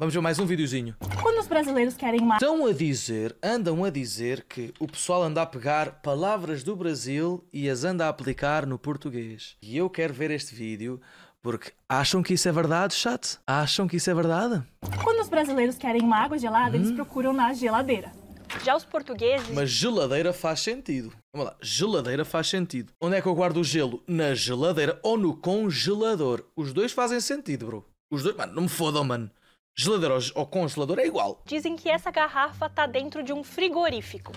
Vamos ver mais um videozinho. Quando os brasileiros querem mais... Estão a dizer, andam a dizer que o pessoal anda a pegar palavras do Brasil e as anda a aplicar no português. E eu quero ver este vídeo porque acham que isso é verdade, chat? Acham que isso é verdade? Quando os brasileiros querem uma água gelada, hum. eles procuram na geladeira. Já os portugueses. Mas geladeira faz sentido. Vamos lá, geladeira faz sentido. Onde é que eu guardo o gelo? Na geladeira ou no congelador? Os dois fazem sentido, bro. Os dois, mano, não me fodam, mano. Geladeira ou congelador é igual. Dizem que essa garrafa está dentro de um frigorífico.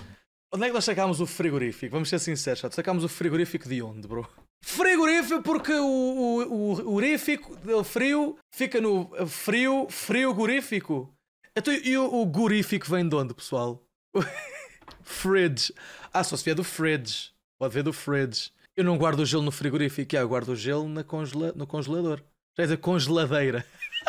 Onde é que nós sacámos o frigorífico? Vamos ser sinceros, chato. Sacámos o frigorífico de onde, bro? Frigorífico porque o, o, o o frio, fica no frio, frigorífico. Então, e o, o vem de onde, pessoal? fridge. Ah, só se vier do fridge. Pode ver do fridge. Eu não guardo o gelo no frigorífico, eu guardo o gelo na congela, no congelador. Quer dizer, congeladeira.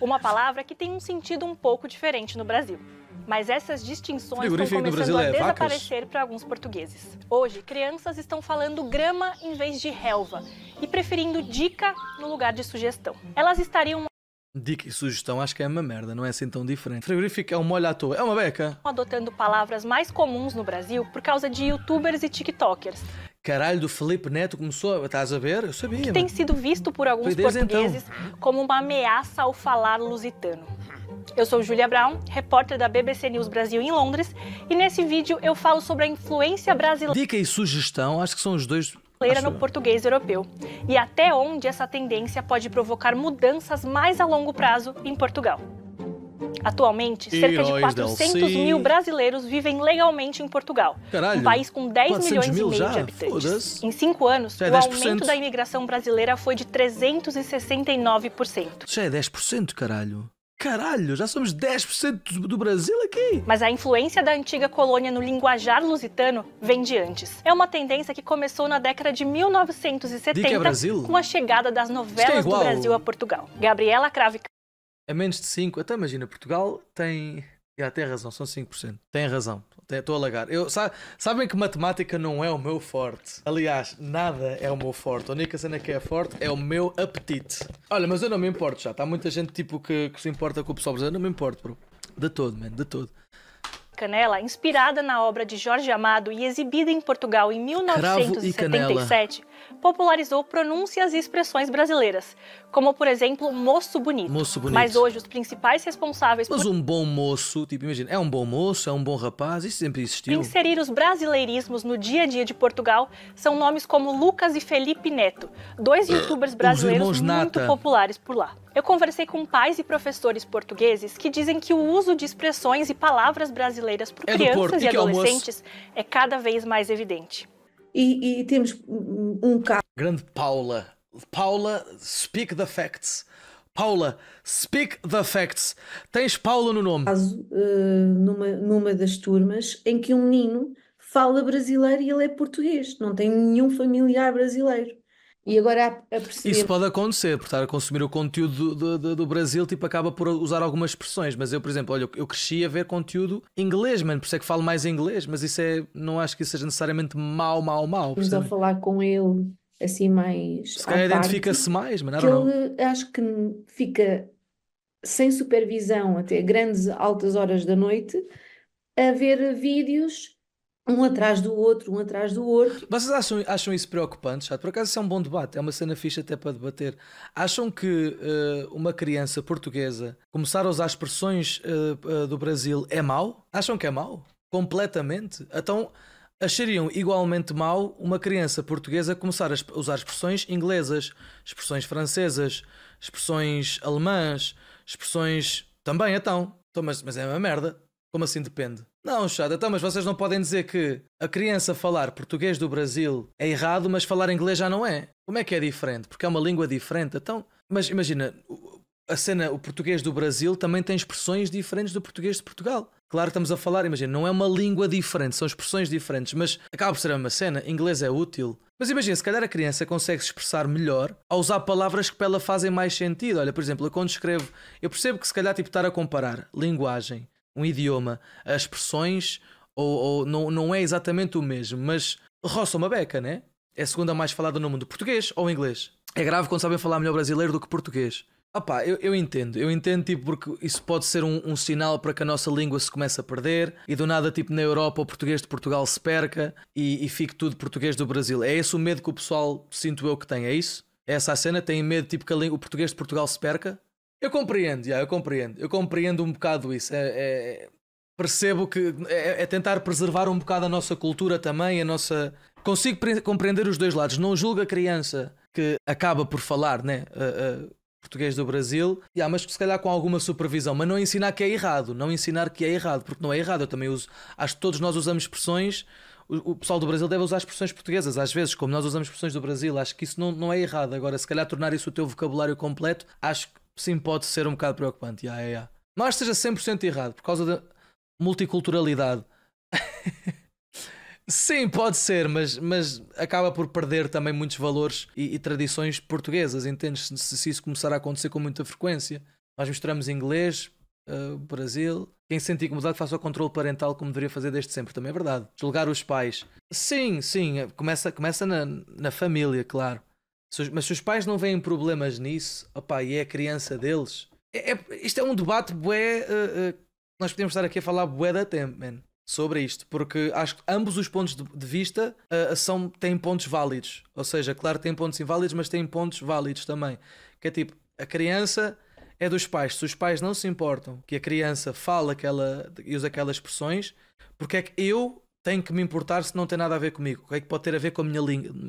uma palavra que tem um sentido um pouco diferente no Brasil. Mas essas distinções estão começando a é desaparecer para alguns portugueses. Hoje, crianças estão falando grama em vez de relva e preferindo dica no lugar de sugestão. Elas estariam Dica e sugestão acho que é uma merda, não é assim tão diferente. Frigorífico é um molho à toa, é uma beca. Adotando palavras mais comuns no Brasil por causa de youtubers e tiktokers. Caralho, do Felipe Neto começou, estás a ver? Eu sabia. Que tem sido visto por alguns então. portugueses então. como uma ameaça ao falar lusitano. Eu sou Julia Brown, repórter da BBC News Brasil em Londres, e nesse vídeo eu falo sobre a influência brasileira. Dica e sugestão, acho que são os dois no português europeu e até onde essa tendência pode provocar mudanças mais a longo prazo em Portugal. Atualmente, cerca de 400 né? mil brasileiros vivem legalmente em Portugal, Caralho, um país com 10 milhões mil e meio já? de habitantes. Em cinco anos, é o aumento da imigração brasileira foi de 369%. Já é 10%, caralho. Caralho, já somos 10% do Brasil aqui! Mas a influência da antiga colônia no linguajar lusitano vem de antes. É uma tendência que começou na década de 1970 é com a chegada das é novelas é do Brasil a Portugal. Gabriela Crave a menos de 5, até imagina, Portugal tem. Já, tem razão, são 5%. Tem razão, estou a lagar. Eu, sabe, sabem que matemática não é o meu forte. Aliás, nada é o meu forte. A única cena que é forte é o meu apetite. Olha, mas eu não me importo já. Está muita gente tipo que, que se importa com o pessoal brasileiro. Eu não me importo, bro. De todo, mano, de todo. Canela, inspirada na obra de Jorge Amado e exibida em Portugal em 1977 popularizou pronúncias e expressões brasileiras, como por exemplo moço bonito. Moço bonito. Mas hoje os principais responsáveis Mas por... um bom moço, tipo, imagina, é um bom moço, é um bom rapaz, isso sempre existiu. Inserir os brasileirismos no dia a dia de Portugal são nomes como Lucas e Felipe Neto, dois ah, youtubers brasileiros muito populares por lá. Eu conversei com pais e professores portugueses que dizem que o uso de expressões e palavras brasileiras por é crianças e, e adolescentes é cada vez mais evidente e, e temos um caso. Grande Paula. Paula, speak the facts. Paula, speak the facts. Tens Paula no nome. Caso, uh, numa, numa das turmas em que um menino fala brasileiro e ele é português, não tem nenhum familiar brasileiro. E agora a, a perceber... Isso pode acontecer, por estar a consumir o conteúdo do, do, do, Brasil, tipo, acaba por usar algumas expressões. Mas eu, por exemplo, olha, eu cresci a ver conteúdo inglês, mano, por isso é que falo mais inglês, mas isso é. Não acho que isso seja necessariamente mau, mau, mau. Mas a falar com ele assim mais. Se calhar identifica-se mais, mano. Que ele acho que fica sem supervisão até grandes altas horas da noite a ver vídeos um atrás do outro, um atrás do outro. Vocês acham, acham isso preocupante, chato? Por acaso isso é um bom debate, é uma cena fixa até para debater. Acham que uh, uma criança portuguesa começar a usar expressões uh, uh, do Brasil é mau? Acham que é mau? Completamente? Então achariam igualmente mau uma criança portuguesa começar a usar expressões inglesas, expressões francesas, expressões alemãs, expressões... Também, então. então mas, mas é uma merda. Como assim depende? Não, chata, então, mas vocês não podem dizer que a criança falar português do Brasil é errado, mas falar inglês já não é. Como é que é diferente? Porque é uma língua diferente. Então, mas imagina, a cena, o português do Brasil também tem expressões diferentes do português de Portugal. Claro, estamos a falar, imagina, não é uma língua diferente, são expressões diferentes, mas acaba por ser a mesma cena, inglês é útil. Mas imagina, se calhar a criança consegue se expressar melhor ao usar palavras que para ela fazem mais sentido. Olha, por exemplo, eu quando escrevo, eu percebo que se calhar tipo estar a comparar linguagem um idioma, as expressões, ou, ou não, não é exatamente o mesmo, mas roça uma beca, né? É a segunda mais falada no mundo, português ou inglês. É grave quando sabem falar melhor brasileiro do que português. Ah pá, eu, eu entendo, eu entendo tipo porque isso pode ser um, um, sinal para que a nossa língua se comece a perder e do nada tipo na Europa o português de Portugal se perca e, e fique tudo português do Brasil. É esse o medo que o pessoal sinto eu que tem, é isso? É essa a cena? Tem medo tipo que língua, o português de Portugal se perca? Eu compreendo, yeah, eu compreendo, eu compreendo um bocado isso. É, é, percebo que é, é, tentar preservar um bocado a nossa cultura também, a nossa. Consigo compreender os dois lados. Não julgo a criança que acaba por falar né, português do Brasil, yeah, mas se calhar com alguma supervisão. Mas não ensinar que é errado, não ensinar que é errado, porque não é errado. Eu também uso. Acho que todos nós usamos expressões o pessoal do Brasil deve usar expressões portuguesas, às vezes, como nós usamos expressões do Brasil, acho que isso não, não é errado. Agora, se calhar tornar isso o teu vocabulário completo, acho que sim pode ser um bocado preocupante. Yeah, yeah, yeah. Mas esteja 100% errado por causa da multiculturalidade. sim, pode ser, mas, mas acaba por perder também muitos valores e, e tradições portuguesas. entende se, se isso começar a acontecer com muita frequência? Nós misturamos inglês, uh, Brasil. Quem se sente incomodado faça o controle parental como deveria fazer desde sempre, também é verdade. Julgar os pais. Sim, sim, começa, começa na, na família, claro mas se os pais não veem problemas nisso, opá, e é a criança deles. É, é, isto é um debate bué. Uh, uh, nós podemos estar aqui a falar bué da tempo, man, sobre isto, porque acho que ambos os pontos de, de vista uh, são, têm pontos válidos. Ou seja, claro, tem pontos inválidos, mas tem pontos válidos também. Que é tipo, a criança é dos pais. Se os pais não se importam que a criança fala aquela e usa aquelas expressões, porque é que eu, tem que me importar se não tem nada a ver comigo. O que é que pode ter a ver com a minha,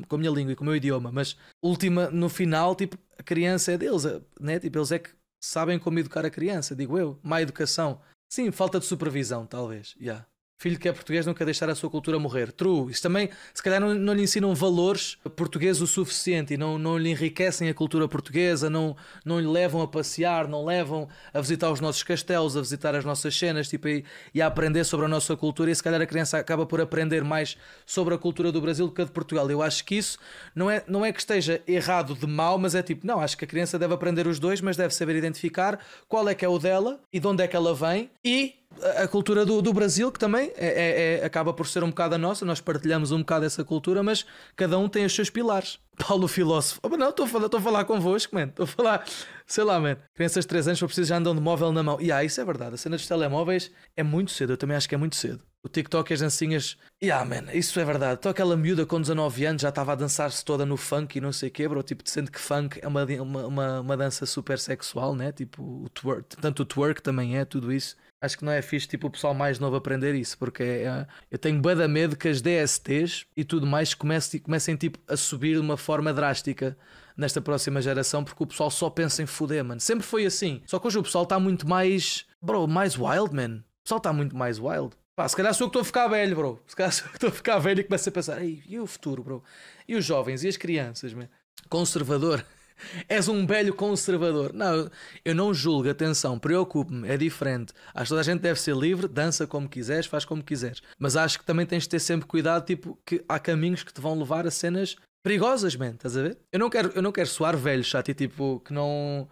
com a minha língua e com o meu idioma? Mas, última, no final, tipo, a criança é deles, né? Tipo, eles é que sabem como educar a criança, digo eu. Má educação. Sim, falta de supervisão, talvez. Yeah filho que é português nunca deixa deixar a sua cultura morrer. True. Isso também, se calhar, não, não lhe ensinam valores portugueses o suficiente e não, não lhe enriquecem a cultura portuguesa, não, não lhe levam a passear, não levam a visitar os nossos castelos, a visitar as nossas cenas tipo, e, e a aprender sobre a nossa cultura. E se calhar a criança acaba por aprender mais sobre a cultura do Brasil do que a de Portugal. Eu acho que isso não é, não é que esteja errado de mal, mas é tipo, não, acho que a criança deve aprender os dois, mas deve saber identificar qual é que é o dela e de onde é que ela vem e a cultura do, do Brasil, que também é, é, é, acaba por ser um bocado a nossa, nós partilhamos um bocado essa cultura, mas cada um tem os seus pilares. Paulo Filósofo, oh, não, estou a, falar, estou a falar convosco, man. estou a falar, sei lá, man. crianças de 3 anos, se for preciso, já andam de móvel na mão. E ah, isso é verdade, a cena dos telemóveis é muito cedo, eu também acho que é muito cedo o TikTok e as dancinhas. Yeah, man, isso é verdade. Então aquela miúda com 19 anos já estava a dançar-se toda no funk e não sei o quê, bro. Tipo, sendo que funk é uma, uma, uma, dança super sexual, né? Tipo, o twerk, tanto o twerk também é, tudo isso. Acho que não é fixe, tipo, o pessoal mais novo aprender isso, porque é, é eu tenho bada medo que as DSTs e tudo mais comecem, comecem, tipo, a subir de uma forma drástica nesta próxima geração, porque o pessoal só pensa em foder, mano. Sempre foi assim. Só que hoje o pessoal está muito mais, bro, mais wild, man. O pessoal está muito mais wild. Pá, se calhar sou eu que estou a ficar velho, bro. Se calhar sou eu que estou a ficar velho e começo a pensar, Ei, e o futuro, bro? E os jovens e as crianças, man? Conservador. És um velho conservador. Não, eu não julgo, atenção, preocupe-me, é diferente. Acho que toda a gente deve ser livre, dança como quiseres, faz como quiseres. Mas acho que também tens de ter sempre cuidado, tipo, que há caminhos que te vão levar a cenas perigosas, man, estás a ver? Eu não quero, eu não quero soar velho, chato, e tipo, que não.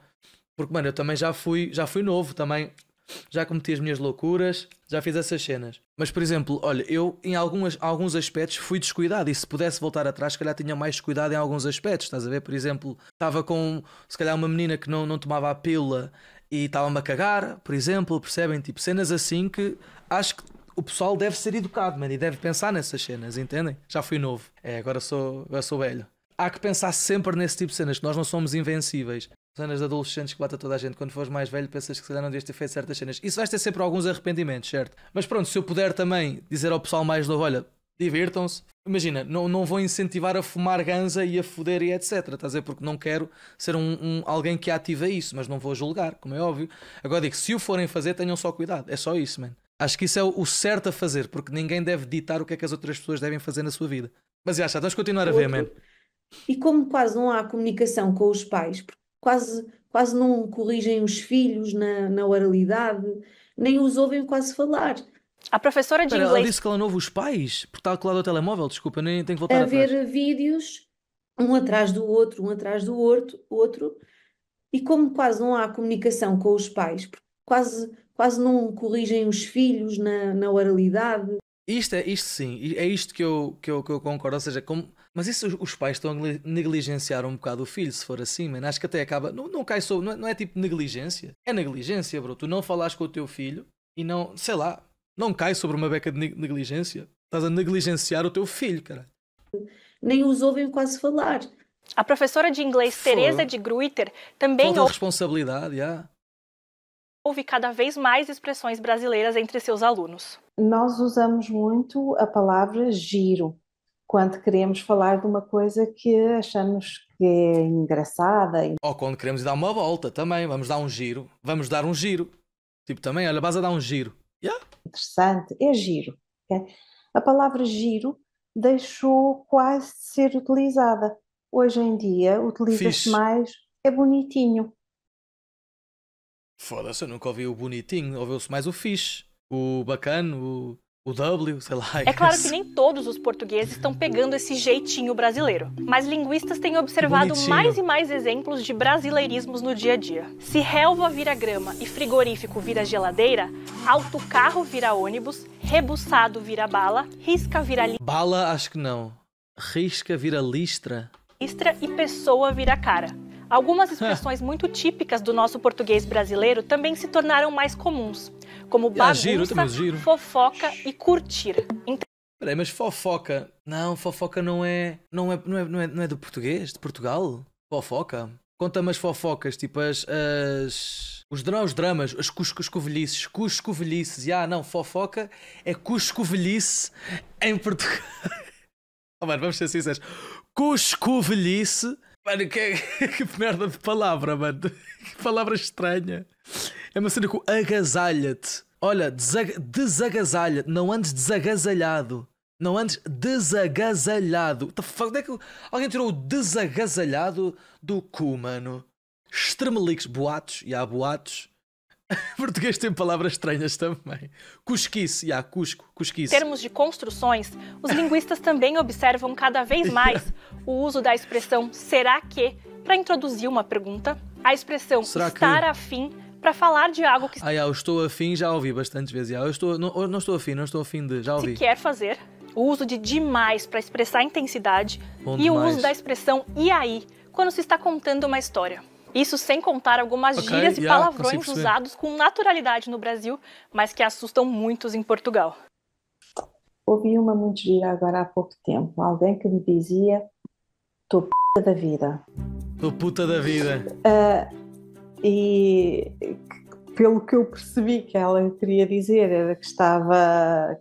Porque, mano, eu também já fui, já fui novo também. Já cometi as minhas loucuras, já fiz essas cenas. Mas, por exemplo, olha, eu em algumas, alguns aspectos fui descuidado e se pudesse voltar atrás, se calhar tinha mais cuidado em alguns aspectos, estás a ver? Por exemplo, estava com, se calhar, uma menina que não, não tomava a pílula e estava-me a cagar, por exemplo, percebem? Tipo, cenas assim que acho que o pessoal deve ser educado, mano, e deve pensar nessas cenas, entendem? Já fui novo, é, agora sou, agora sou velho há que pensar sempre nesse tipo de cenas, que nós não somos invencíveis cenas de adolescentes que bate a toda a gente. Quando fores mais velho, pensas que se calhar não devias ter feito certas cenas. Isso vais ter sempre alguns arrependimentos, certo? Mas pronto, se eu puder também dizer ao pessoal mais novo: olha, divirtam-se. Imagina, não, não vou incentivar a fumar ganza e a foder e etc. Estás a dizer? Porque não quero ser um, um, alguém que ativa isso, mas não vou julgar, como é óbvio. Agora digo: se o forem fazer, tenham só cuidado. É só isso, mano. Acho que isso é o certo a fazer, porque ninguém deve ditar o que é que as outras pessoas devem fazer na sua vida. Mas já, está. vamos continuar a ver, mano. E como quase não há comunicação com os pais, porque quase, quase não corrigem os filhos na, na oralidade, nem os ouvem quase falar. A professora de Pera, inglês. Ela disse que ela não ouve os pais, porque está colado ao telemóvel, desculpa, nem tenho que voltar a atrás. ver vídeos, um atrás do outro, um atrás do outro, outro, e como quase não há comunicação com os pais, quase, quase não corrigem os filhos na, na oralidade. Isto é isto sim, é isto que eu, que eu, que eu concordo, ou seja, como mas isso os pais estão a negligenciar um bocado o filho, se for assim, mano. Acho que até acaba. Não, não cai sobre. Não é, não é tipo negligência. É negligência, bro. Tu não falas com o teu filho e não. Sei lá. Não cai sobre uma beca de negligência. Estás a negligenciar o teu filho, cara. Nem os ouvem quase falar. A professora de inglês Teresa de Gruyter também. Falta ouve... responsabilidade, yeah. Houve cada vez mais expressões brasileiras entre seus alunos. Nós usamos muito a palavra giro quando queremos falar de uma coisa que achamos que é engraçada. Ou quando queremos dar uma volta também, vamos dar um giro, vamos dar um giro. Tipo, também, olha, vais a dar um giro. Yeah. Interessante, é giro. Okay? A palavra giro deixou quase de ser utilizada. Hoje em dia utiliza-se mais, é bonitinho. Foda-se, eu nunca ouvi o bonitinho, ouviu-se mais o fixe, o bacana, o o W, sei lá. É claro que nem todos os portugueses estão pegando esse jeitinho brasileiro, mas linguistas têm observado mais e mais exemplos de brasileirismos no dia a dia. Se relva vira grama e frigorífico vira geladeira, autocarro vira ônibus, rebuçado vira bala, risca vira li... Bala acho que não. Risca vira listra. Listra e pessoa vira cara. Algumas expressões muito típicas do nosso português brasileiro também se tornaram mais comuns como ah, bagunça, giro, giro. fofoca e curtir. Peraí, mas fofoca. Não, fofoca não é, não é. Não é, não é, não é, do português, de Portugal? Fofoca? Conta-me as fofocas, tipo as. as os, não, os dramas, as cuscovelhices. Cuscovelhices. Ah, não, fofoca é cuscovelhice em Portugal. oh, mano, vamos ser sinceros. Cuscovelhice. Mano, que, que merda de palavra, mano. Que palavra estranha. É uma cena com agasalha-te. Olha, desag desagasalha-te. Não andes desagasalhado. Não andes desagasalhado. What the fuck? Onde é que alguém tirou o desagasalhado do cu, mano? Extremeliques. Boatos. E há boatos. Português tem palavras estranhas também. Cusquice, e há cusco, cusquice. Em termos de construções, os linguistas também observam cada vez mais o uso da expressão será que para introduzir uma pergunta, a expressão será estar que... afim para falar de algo que. Ah, eu estou afim, já ouvi bastantes vezes. Eu estou, não, não estou afim, não estou afim de. Já ouvi. Se quer fazer o uso de demais para expressar intensidade Bom e demais. o uso da expressão e aí quando se está contando uma história. Isso sem contar algumas okay, gírias yeah, e palavrões usados com naturalidade no Brasil, mas que assustam muitos em Portugal. Ouvi uma muito gira agora há pouco tempo. Alguém que me dizia: Tô puta da vida. Tô puta da vida. Uh, e pelo que eu percebi que ela queria dizer era que estava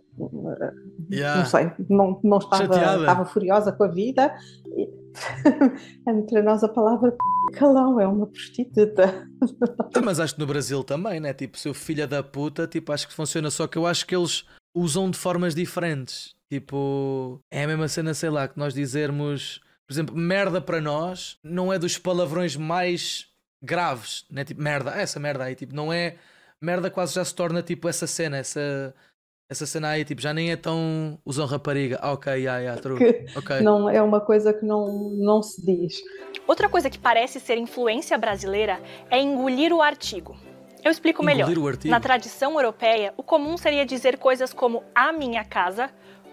yeah. não sei, não, não estava, Chateada. estava furiosa com a vida entre nós a palavra calão é uma prostituta então, mas acho que no Brasil também né tipo seu filho é da puta tipo acho que funciona só que eu acho que eles usam de formas diferentes tipo é a mesma cena sei lá que nós dizermos por exemplo merda para nós não é dos palavrões mais graves, né? Tipo, merda, ah, essa merda aí, tipo, não é. Merda quase já se torna tipo essa cena, essa. Essa cena aí, tipo, já nem é tão usam rapariga. Ah, ok, yeah, yeah, true. Okay. Não, é uma coisa que não, não se diz. Outra coisa que parece ser influência brasileira é engolir o artigo. Eu explico engolir melhor. Na tradição europeia, o comum seria dizer coisas como a minha casa,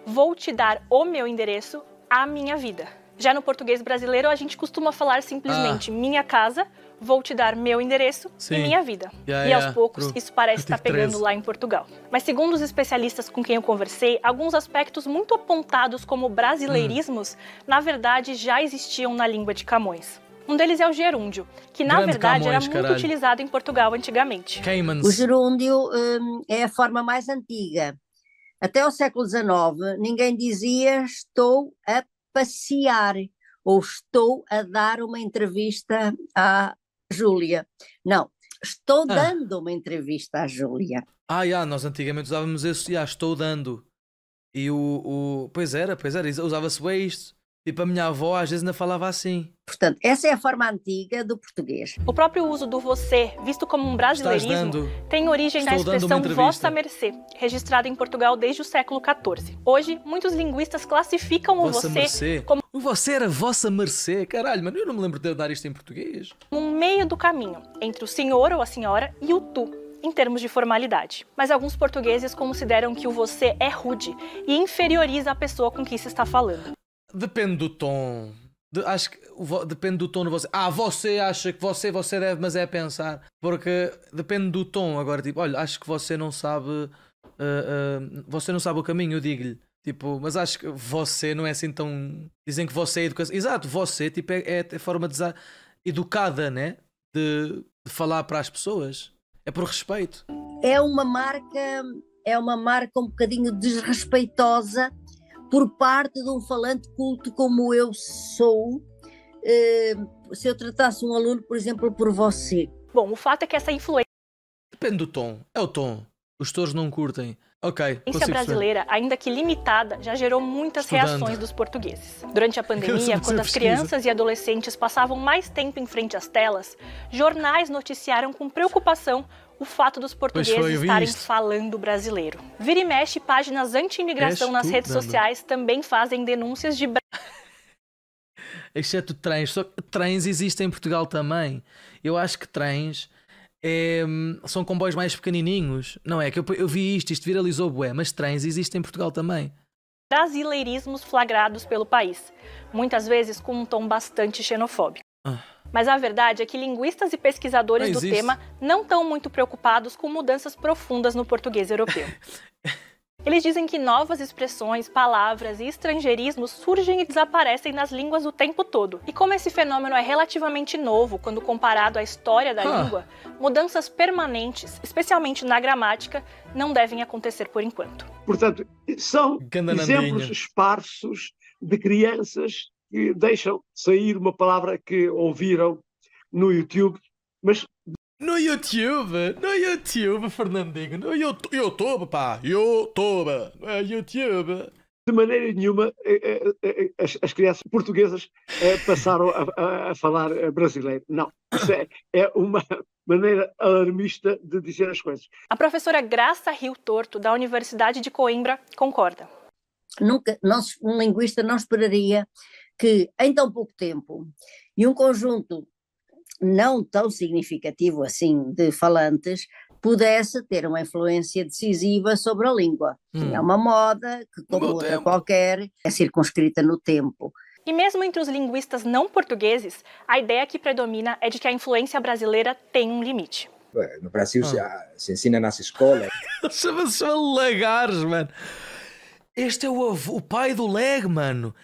vou te dar o meu endereço, a minha vida. Já no português brasileiro, a gente costuma falar ah. simplesmente ah. minha casa vou te dar meu endereço Sim. e minha vida. Yeah, e aos yeah. É, poucos, Pro... isso parece estar tá pegando lá em Portugal. Mas segundo os especialistas com quem eu conversei, alguns aspectos muito apontados como brasileirismos, hum. na verdade, já existiam na língua de Camões. Um deles é o gerúndio, que na Grande verdade Camões, era muito caralho. utilizado em Portugal antigamente. Caymans. O gerúndio hum, é a forma mais antiga. Até o século XIX, ninguém dizia estou a passear ou estou a dar uma entrevista à Júlia. Não, estou ah. dando uma entrevista à Júlia. Ah, já, nós antigamente usávamos isso, já, estou dando. E o, o. Pois era, pois era, usava-se bem isto. Tipo, a minha avó às vezes ainda falava assim. Portanto, essa é a forma antiga do português. O próprio uso do você, visto como um brasileirismo, tem origem na expressão vossa mercê, registrada em Portugal desde o século XIV. Hoje, muitos linguistas classificam vossa o você mercê. como... O você era vossa mercê, caralho, mas eu não me lembro de dar isto em português. Um meio do caminho, entre o senhor ou a senhora e o tu, em termos de formalidade. Mas alguns portugueses consideram que o você é rude e inferioriza a pessoa com quem se está falando. Depende do tom. De, acho que depende do tom de você. Ah, você acha que você, você deve, mas é pensar. Porque depende do tom. Agora, tipo, olha, acho que você não sabe. Uh, uh, você não sabe o caminho, eu digo-lhe. Tipo, mas acho que você não é assim tão. Dizem que você é educação. Exato, você tipo, é, é forma de educada, né? De, de falar para as pessoas. É por respeito. É uma marca, é uma marca um bocadinho desrespeitosa por parte de um falante culto como eu sou, eh, se eu tratasse um aluno, por exemplo, por você? Bom, o fato é que essa influência. Depende do tom. É o tom. Os touros não curtem. Ok. A é influência brasileira, ainda que limitada, já gerou muitas Estudando. reações dos portugueses. Durante a pandemia, quando as crianças e adolescentes passavam mais tempo em frente às telas, jornais noticiaram com preocupação o fato dos portugueses estarem isso. falando brasileiro. Vira e mexe, páginas anti-imigração nas redes sociais também fazem denúncias de exceto trens. Só que trens existem em Portugal também. Eu acho que trens é, são comboios mais pequenininhos. Não é que eu, eu vi isto, isto viralizou, bué, mas trens existem em Portugal também. Brasileirismos flagrados pelo país, muitas vezes com um tom bastante xenofóbico. Ah. Mas a verdade é que linguistas e pesquisadores do tema não estão muito preocupados com mudanças profundas no português europeu. Eles dizem que novas expressões, palavras e estrangeirismos surgem e desaparecem nas línguas o tempo todo. E como esse fenômeno é relativamente novo quando comparado à história da língua, mudanças permanentes, especialmente na gramática, não devem acontecer por enquanto. Portanto, são exemplos esparsos de crianças deixam sair uma palavra que ouviram no YouTube, mas. No YouTube, no YouTube, Fernandinho, no YouTube, pá, YouTube, é YouTube. De maneira nenhuma eh, eh, eh, as, as crianças portuguesas passaram a, a, falar brasileiro. Não, isso é, é uma maneira alarmista de dizer as coisas. A professora Graça Rio Torto, da Universidade de Coimbra, concorda. Nunca, um linguista não esperaria que em tão pouco tempo e um conjunto não tão significativo assim de falantes pudesse ter uma influência decisiva sobre a língua. Hum. É uma moda que, como é outra qualquer, é circunscrita no tempo. E mesmo entre os linguistas não portugueses, a ideia que predomina é de que a influência brasileira tem um limite. No Brasil ah. se, se, ensina nas escolas. Chama-se Lagares, mano. Este é o, o pai do Leg, mano.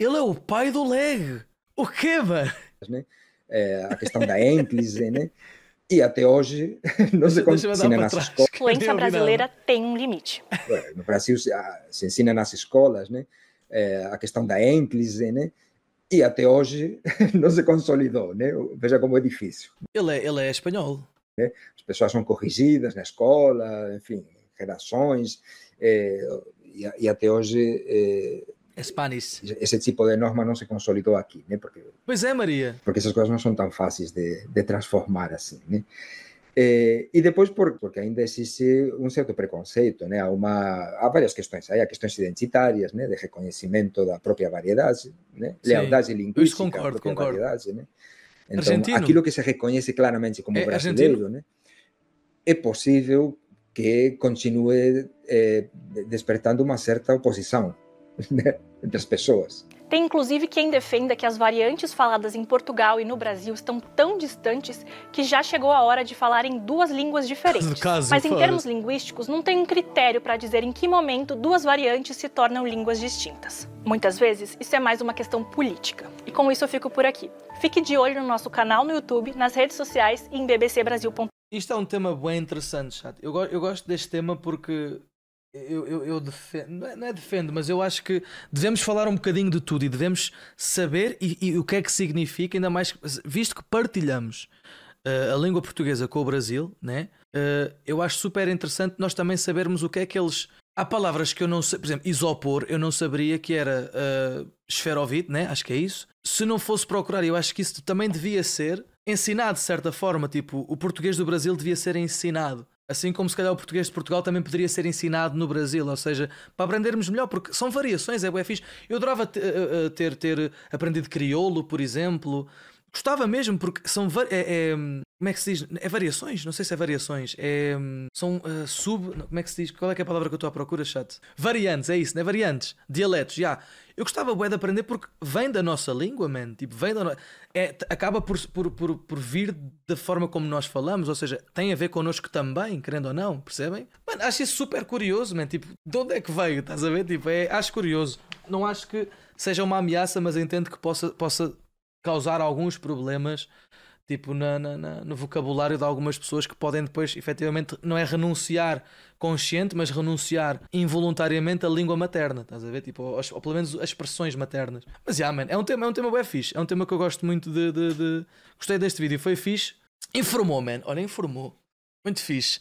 Ele é o pai do leg. O quê, mano? Né? É, a questão da ênclise, né? E até hoje não se ensina nas escolas. A influência brasileira tem um limite. no Brasil ah, se, ensina nas escolas, né? É, a questão da ênclise, né? E até hoje não se consolidou, né? Veja como é difícil. Ele é, ele é espanhol. Né? As pessoas são corrigidas na escola, enfim, redações, é, e, e, até hoje é, Spanish. Ese tipo de norma no se consolidó aquí, ¿no? ¿eh? Porque, pues é, eh, María. Porque esas cosas no son tan fáciles de, transformar así, né? Eh, eh porque ainda existe un cierto preconceito, né? Há, uma, há várias questões, aí identitarias questões identitárias, De la da variedad variedade, né? y lingüística. Pues concordo, concordo. variedade, né? que se reconoce claramente como brasileño brasileiro, Es posible que continúe despertando una cierta oposición né, entre as pessoas. Tem inclusive quem defenda que as variantes faladas em Portugal e no Brasil estão tão distantes que já chegou a hora de falar em duas línguas diferentes. Caso Mas em termos linguísticos, não tem um critério para dizer em que momento duas variantes se tornam línguas distintas. Muitas vezes, isso é mais uma questão política. E com isso eu fico por aqui. Fique de olho no nosso canal no YouTube, nas redes sociais e em bbcbrasil.com. Isto é um tema bem interessante, chat. Eu, eu gosto deste tema porque eu, eu, eu, defendo, é, não é, defendo, mas eu acho que devemos falar um bocadinho de tudo e devemos saber e, e o que é que significa, ainda mais visto que partilhamos uh, a língua portuguesa com o Brasil, né? Uh, eu acho super interessante nós também sabermos o que é que eles. Há palavras que eu não sei, por exemplo, isopor, eu não saberia que era uh, esferovite, né? Acho que é isso. Se não fosse procurar, eu acho que isso também devia ser ensinado de certa forma, tipo, o português do Brasil devia ser ensinado. Assim como se calhar o português de Portugal também poderia ser ensinado no Brasil, ou seja, para aprendermos melhor, porque são variações, é bué fixe. Eu adorava eh, eh, ter, ter, aprendido crioulo, por exemplo. Gostava mesmo, porque são. É, é, como é que se diz? É variações? Não sei se é variações. É, são uh, sub. Como é que se diz? Qual é, é a palavra que eu estou à procura, chato? Variantes, é isso, não é? Variantes. Dialetos, já. Yeah. Eu gostava bué de aprender porque vem da nossa língua, man. Tipo, vem da no... é, acaba por, por, por, por vir da forma como nós falamos, ou seja, tem a ver connosco também, querendo ou não, percebem? Mano, acho isso super curioso, man. Tipo, de onde é que veio? Estás a ver? Tipo, é, acho curioso. Não acho que seja uma ameaça, mas entendo que possa, possa causar alguns problemas tipo na, na, na, no vocabulário de algumas pessoas que podem depois, efetivamente, não é renunciar consciente, mas renunciar involuntariamente à língua materna, estás a ver? Tipo, ou, ou pelo menos as expressões maternas. Mas yeah, man, é um tema, é um tema bem fixe, é um tema que eu gosto muito de. de, de... Gostei deste vídeo, foi fixe. Informou, man, olha, informou. Muito fixe.